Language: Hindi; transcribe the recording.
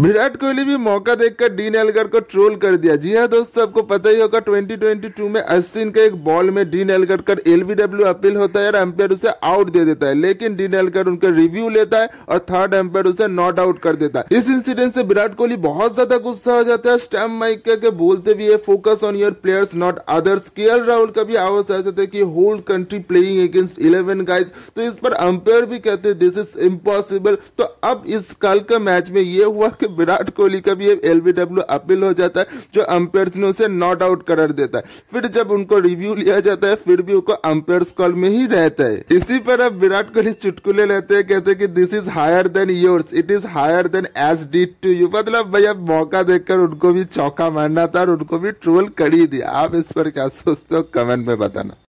विराट कोहली भी मौका देखकर डीन एलगर को ट्रोल कर दिया जी हाँ दोस्तों आपको पता ही होगा 2022 में अश्विन के एक बॉल में डीन एलगर कर एलबीडब्ल्यू अपील होता है और अंपायर उसे आउट दे देता है लेकिन डीन एलगर उनका रिव्यू लेता है और थर्ड एम्पेयर उसे नॉट आउट कर देता है इस इंसिडेंट से विराट कोहली बहुत ज्यादा गुस्सा हो जाता है स्टैम माइक के बोलते भी है focus on your players not others के राहुल का भी आवाज जाता है की whole country playing against eleven guys तो इस पर अंपायर भी कहते दिस इज इम्पॉसिबल तो अब इस कल का मैच में ये हुआ कि विराट कोहली का भी ये एलबीडब्ल्यू अपील हो जाता है जो अंपेयर्स ने उसे नॉट आउट करार देता है फिर जब उनको रिव्यू लिया जाता है फिर भी उनको अंपेयर्स कॉल में ही रहता है इसी पर अब विराट कोहली चुटकुले लेते हैं कहते हैं कि this is higher than yours it is higher than as did to you मतलब भैया मौका देखकर उनको भी चौका मारना था और उनको भी ट्रोल कर ही दिया आप इस पर क्या सोचते हो कमेंट में बताना